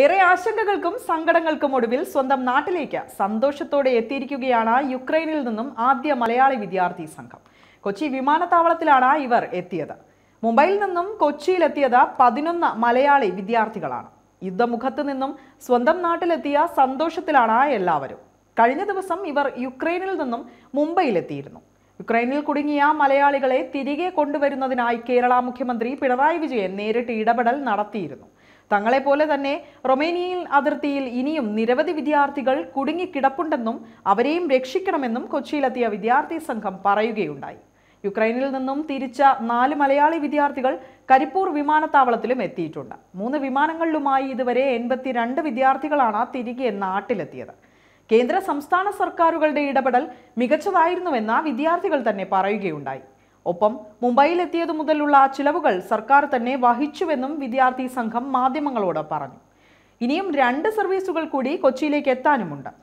ഏറെ ആശങ്കകൾക്കും സങ്കടങ്ങൾക്കും ഒടുവിൽ സ്വന്തം നാട്ടിലേക്ക് സന്തോഷത്തോടെ എത്തിയിരിക്കുകയാണ് യുക്രൈനിൽ നിന്നും ആദ്യ മലയാളി വിദ്യാർത്ഥി സംഘം കൊച്ചി വിമാനത്താവളത്തിലാണ് ഇവർ എത്തിയത് മുംബൈയിൽ നിന്നും കൊച്ചിയിലെത്തിയത് പതിനൊന്ന് മലയാളി വിദ്യാർത്ഥികളാണ് യുദ്ധമുഖത്ത് നിന്നും സ്വന്തം നാട്ടിലെത്തിയ സന്തോഷത്തിലാണ് എല്ലാവരും കഴിഞ്ഞ ദിവസം ഇവർ യുക്രൈനിൽ നിന്നും മുംബൈയിലെത്തിയിരുന്നു യുക്രൈനിൽ കുടുങ്ങിയ മലയാളികളെ തിരികെ കൊണ്ടുവരുന്നതിനായി കേരള മുഖ്യമന്ത്രി പിണറായി വിജയൻ നേരിട്ട് ഇടപെടൽ നടത്തിയിരുന്നു തങ്ങളെപ്പോലെ തന്നെ റൊമേനിയയിൽ അതിർത്തിയിൽ ഇനിയും നിരവധി വിദ്യാർത്ഥികൾ കുടുങ്ങിക്കിടപ്പുണ്ടെന്നും അവരെയും രക്ഷിക്കണമെന്നും കൊച്ചിയിലെത്തിയ വിദ്യാർത്ഥി സംഘം പറയുകയുണ്ടായി യുക്രൈനിൽ നിന്നും തിരിച്ച നാല് മലയാളി വിദ്യാർത്ഥികൾ കരിപ്പൂർ വിമാനത്താവളത്തിലും എത്തിയിട്ടുണ്ട് മൂന്ന് വിമാനങ്ങളിലുമായി ഇതുവരെ എൺപത്തിരണ്ട് വിദ്യാർത്ഥികളാണ് തിരികെ നാട്ടിലെത്തിയത് കേന്ദ്ര സംസ്ഥാന സർക്കാരുകളുടെ ഇടപെടൽ മികച്ചതായിരുന്നുവെന്ന് വിദ്യാർത്ഥികൾ തന്നെ പറയുകയുണ്ടായി ഒപ്പം മുംബൈയിലെത്തിയതു മുതലുള്ള ചിലവുകൾ സർക്കാർ തന്നെ വഹിച്ചുവെന്നും വിദ്യാർത്ഥി സംഘം മാധ്യമങ്ങളോട് പറഞ്ഞു ഇനിയും രണ്ട് സർവീസുകൾ കൂടി കൊച്ചിയിലേക്ക് എത്താനുമുണ്ട്